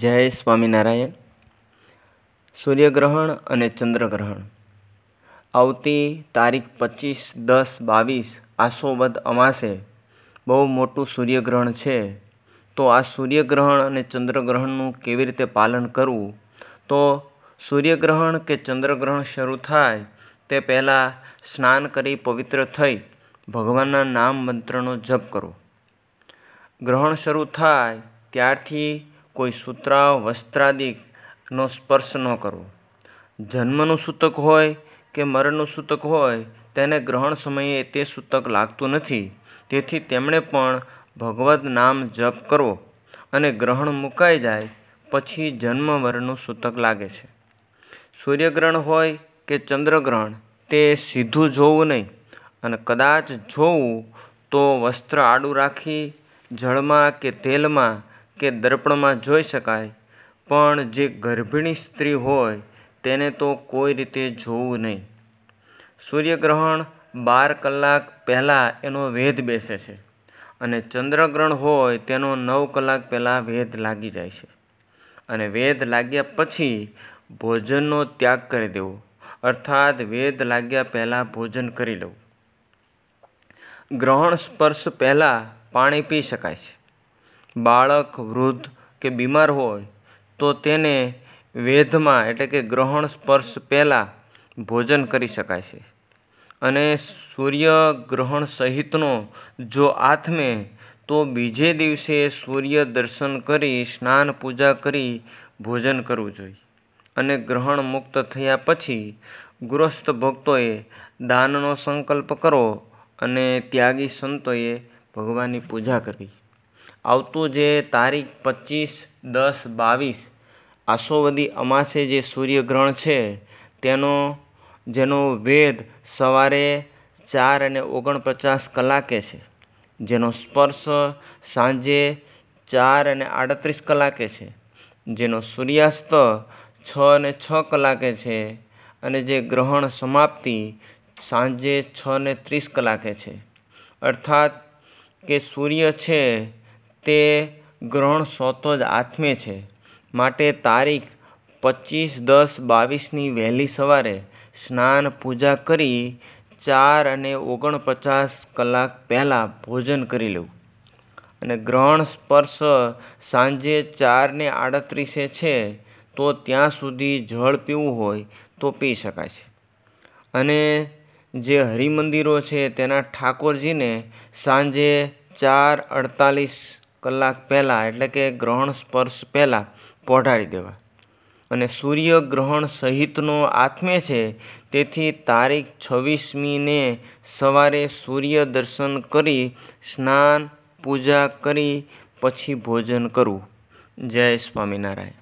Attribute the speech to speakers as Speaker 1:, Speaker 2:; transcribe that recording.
Speaker 1: જય સ્વામિનારાયણ સૂર્યગ્રહણ અને ચંદ્રગ્રહણ આવતી તારીખ પચીસ દસ બાવીસ આસોબદ અમાસે બહુ મોટું સૂર્યગ્રહણ છે તો આ સૂર્યગ્રહણ અને ચંદ્રગ્રહણનું કેવી રીતે પાલન કરવું તો સૂર્યગ્રહણ કે ચંદ્રગ્રહણ શરૂ થાય તે પહેલાં સ્નાન કરી પવિત્ર થઈ ભગવાનના નામ મંત્રનો જપ કરો ગ્રહણ શરૂ થાય ત્યારથી કોઈ સૂત્ર વસ્ત્રાદિકનો સ્પર્શ ન કરવો જન્મનું સૂતક હોય કે મરણનું સૂતક હોય તેને ગ્રહણ સમયે તે સૂતક લાગતું નથી તેથી તેમણે પણ ભગવદ્ નામ જપ કરવો અને ગ્રહણ મુકાઈ જાય પછી જન્મ મરણનું સૂતક લાગે છે સૂર્યગ્રહણ હોય કે ચંદ્રગ્રહણ તે સીધું જોવું નહીં અને કદાચ જોવું તો વસ્ત્ર આડું રાખી જળમાં કે તેલમાં કે દર્પણમાં જોઈ શકાય પણ જે ગર્ભિણી સ્ત્રી હોય તેને તો કોઈ રીતે જોવું નહીં સૂર્યગ્રહણ બાર કલાક પહેલાં એનો વેધ બેસે છે અને ચંદ્રગ્રહણ હોય તેનો નવ કલાક પહેલાં વેધ લાગી જાય છે અને વેધ લાગ્યા પછી ભોજનનો ત્યાગ કરી દેવો અર્થાત વેદ લાગ્યા પહેલાં ભોજન કરી લેવું ગ્રહણ સ્પર્શ પહેલાં પાણી પી શકાય છે બાળક વૃદ્ધ કે બીમાર હોય તો તેને વેધમાં એટલે કે ગ્રહણ સ્પર્શ પહેલાં ભોજન કરી શકાય છે અને સૂર્ય ગ્રહણ સહિતનો જો આથમે તો બીજે દિવસે સૂર્ય દર્શન કરી સ્નાન પૂજા કરી ભોજન કરવું જોઈએ અને ગ્રહણ મુક્ત થયા પછી ગૃહસ્થ ભક્તોએ દાનનો સંકલ્પ કરો અને ત્યાગી સંતોએ ભગવાનની પૂજા કરવી આવતું જે તારીખ પચીસ દસ બાવીસ આસોવદી અમાસે જે સૂર્યગ્રહણ છે તેનો જેનો વેદ સવારે ચાર અને ઓગણપચાસ કલાકે છે જેનો સ્પર્શ સાંજે ચાર અને આડત્રીસ કલાકે છે જેનો સૂર્યાસ્ત છ અને છ કલાકે છે અને જે ગ્રહણ સમાપ્તિ સાંજે છ ને ત્રીસ કલાકે છે અર્થાત કે સૂર્ય છે તે ગ્રહણ સોતો જ આથમે છે માટે તારીખ પચીસ દસ બાવીસની વહેલી સવારે સ્નાન પૂજા કરી ચાર અને ઓગણપચાસ કલાક પહેલાં ભોજન કરી લઉં અને ગ્રહણ સ્પર્શ સાંજે ચારને આડત્રીસે છે તો ત્યાં સુધી જળ પીવું હોય તો પી શકાય છે અને જે હરિમંદિરો છે તેના ઠાકોરજીને સાંજે ચાર અડતાલીસ કલાક પહેલાં એટલે કે ગ્રહણ સ્પર્શ પહેલાં પહોંચાડી દેવા અને સૂર્ય ગ્રહણ સહિતનો આત્મે છે તેથી તારીખ છવ્વીસમીને સવારે સૂર્ય દર્શન કરી સ્નાન પૂજા કરી પછી ભોજન કરવું જય સ્વામિનારાયણ